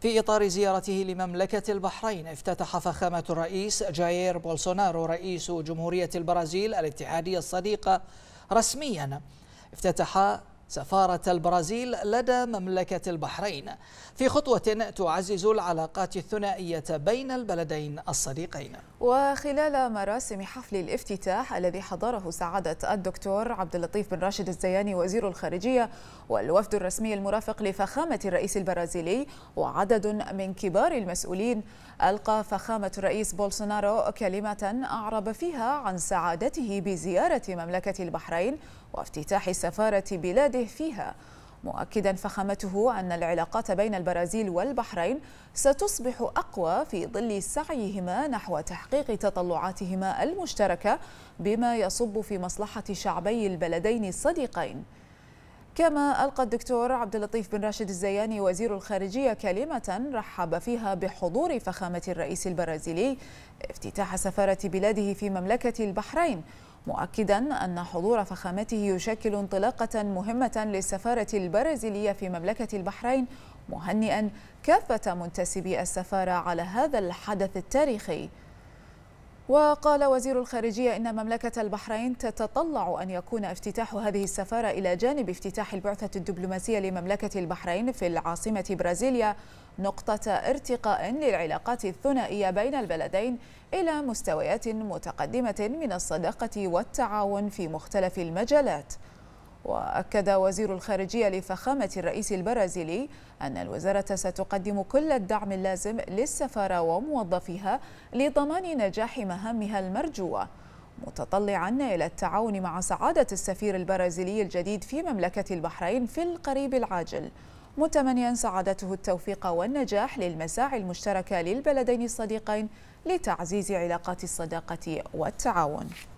في إطار زيارته لمملكة البحرين افتتح فخامة الرئيس جاير بولسونارو رئيس جمهورية البرازيل الاتحادية الصديقة رسميا افتتح سفارة البرازيل لدى مملكة البحرين في خطوة تعزز العلاقات الثنائية بين البلدين الصديقين وخلال مراسم حفل الافتتاح الذي حضره سعادة الدكتور عبد اللطيف بن راشد الزياني وزير الخارجية والوفد الرسمي المرافق لفخامة الرئيس البرازيلي وعدد من كبار المسؤولين ألقى فخامة الرئيس بولسونارو كلمة أعرب فيها عن سعادته بزيارة مملكة البحرين وافتتاح سفارة بلاد بلاده فيها مؤكدا فخامته أن العلاقات بين البرازيل والبحرين ستصبح أقوى في ظل سعيهما نحو تحقيق تطلعاتهما المشتركة بما يصب في مصلحة شعبي البلدين الصديقين كما ألقى الدكتور عبد اللطيف بن راشد الزياني وزير الخارجية كلمة رحب فيها بحضور فخامة الرئيس البرازيلي افتتاح سفارة بلاده في مملكة البحرين مؤكدا أن حضور فخامته يشكل انطلاقة مهمة للسفارة البرازيلية في مملكة البحرين مهنئا كافة منتسبي السفارة على هذا الحدث التاريخي وقال وزير الخارجية إن مملكة البحرين تتطلع أن يكون افتتاح هذه السفارة إلى جانب افتتاح البعثة الدبلوماسية لمملكة البحرين في العاصمة برازيليا نقطة ارتقاء للعلاقات الثنائية بين البلدين إلى مستويات متقدمة من الصداقة والتعاون في مختلف المجالات وأكد وزير الخارجية لفخامة الرئيس البرازيلي أن الوزارة ستقدم كل الدعم اللازم للسفارة وموظفيها لضمان نجاح مهامها المرجوة متطلعا إلى التعاون مع سعادة السفير البرازيلي الجديد في مملكة البحرين في القريب العاجل متمنيا سعادته التوفيق والنجاح للمساعي المشتركة للبلدين الصديقين لتعزيز علاقات الصداقة والتعاون